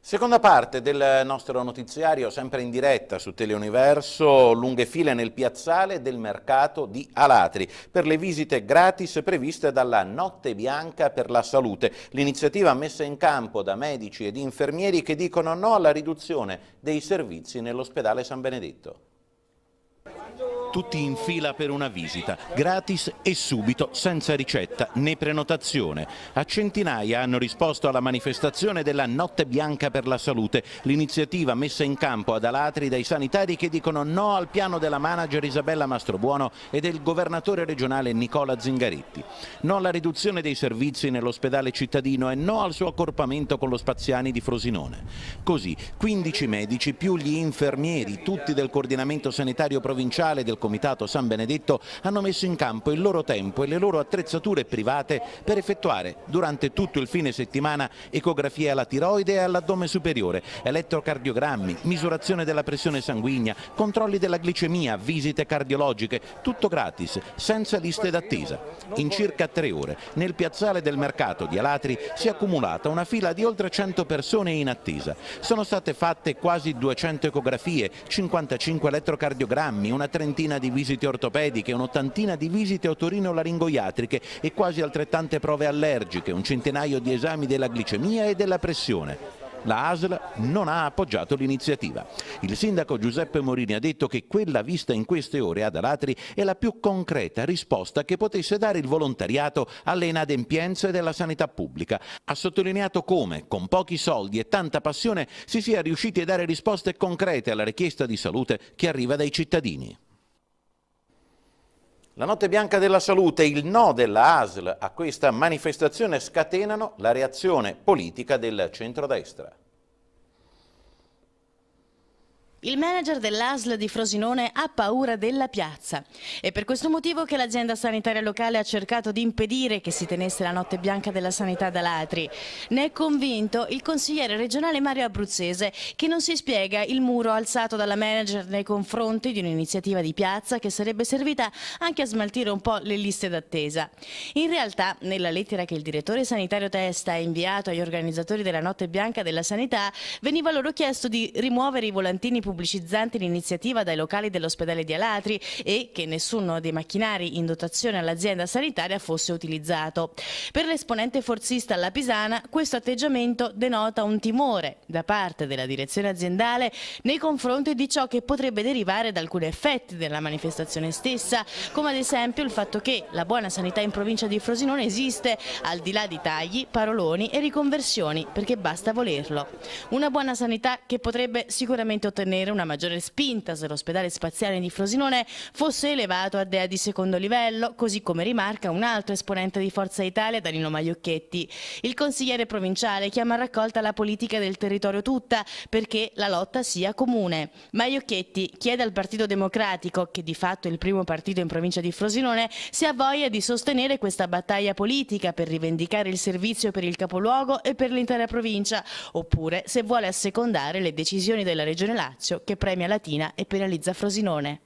Seconda parte del nostro notiziario, sempre in diretta su Teleuniverso, lunghe file nel piazzale del mercato di Alatri per le visite gratis previste dalla Notte Bianca per la Salute, l'iniziativa messa in campo da medici ed infermieri che dicono no alla riduzione dei servizi nell'ospedale San Benedetto tutti in fila per una visita, gratis e subito, senza ricetta né prenotazione. A centinaia hanno risposto alla manifestazione della Notte Bianca per la Salute, l'iniziativa messa in campo ad Alatri dai sanitari che dicono no al piano della manager Isabella Mastrobuono e del governatore regionale Nicola Zingaretti. No alla riduzione dei servizi nell'ospedale cittadino e no al suo accorpamento con lo Spaziani di Frosinone. Così 15 medici più gli infermieri, tutti del coordinamento sanitario provinciale del Comitato San Benedetto hanno messo in campo il loro tempo e le loro attrezzature private per effettuare durante tutto il fine settimana ecografie alla tiroide e all'addome superiore, elettrocardiogrammi, misurazione della pressione sanguigna, controlli della glicemia, visite cardiologiche, tutto gratis, senza liste d'attesa. In circa tre ore, nel piazzale del mercato di Alatri si è accumulata una fila di oltre 100 persone in attesa. Sono state fatte quasi 200 ecografie, 55 elettrocardiogrammi, una trentina trentina di visite ortopediche, un'ottantina di visite otorino-laringoiatriche e quasi altrettante prove allergiche, un centinaio di esami della glicemia e della pressione la ASL non ha appoggiato l'iniziativa. Il sindaco Giuseppe Morini ha detto che quella vista in queste ore ad Alatri è la più concreta risposta che potesse dare il volontariato alle inadempienze della sanità pubblica. Ha sottolineato come, con pochi soldi e tanta passione, si sia riusciti a dare risposte concrete alla richiesta di salute che arriva dai cittadini. La notte bianca della salute e il no della ASL a questa manifestazione scatenano la reazione politica del centrodestra. Il manager dell'ASL di Frosinone ha paura della piazza. È per questo motivo che l'azienda sanitaria locale ha cercato di impedire che si tenesse la notte bianca della sanità dall'Atri. Ne è convinto il consigliere regionale Mario Abruzzese che non si spiega il muro alzato dalla manager nei confronti di un'iniziativa di piazza che sarebbe servita anche a smaltire un po' le liste d'attesa. In realtà, nella lettera che il direttore sanitario Testa ha inviato agli organizzatori della notte bianca della sanità, veniva loro chiesto di rimuovere i volantini pubblicizzanti l'iniziativa dai locali dell'ospedale di Alatri e che nessuno dei macchinari in dotazione all'azienda sanitaria fosse utilizzato. Per l'esponente forzista alla Pisana questo atteggiamento denota un timore da parte della direzione aziendale nei confronti di ciò che potrebbe derivare da alcuni effetti della manifestazione stessa, come ad esempio il fatto che la buona sanità in provincia di Frosinone esiste al di là di tagli, paroloni e riconversioni perché basta volerlo. Una buona sanità che potrebbe sicuramente ottenere ottenere una maggiore spinta se l'ospedale spaziale di Frosinone fosse elevato a DEA di secondo livello, così come rimarca un altro esponente di Forza Italia, Danilo Magliocchetti. Il consigliere provinciale chiama a raccolta la politica del territorio tutta perché la lotta sia comune. Magliocchetti chiede al Partito Democratico, che di fatto è il primo partito in provincia di Frosinone, se ha voglia di sostenere questa battaglia politica per rivendicare il servizio per il capoluogo e per l'intera provincia, oppure se vuole assecondare le decisioni della Regione Lazio Lazio che premia Latina e penalizza Frosinone.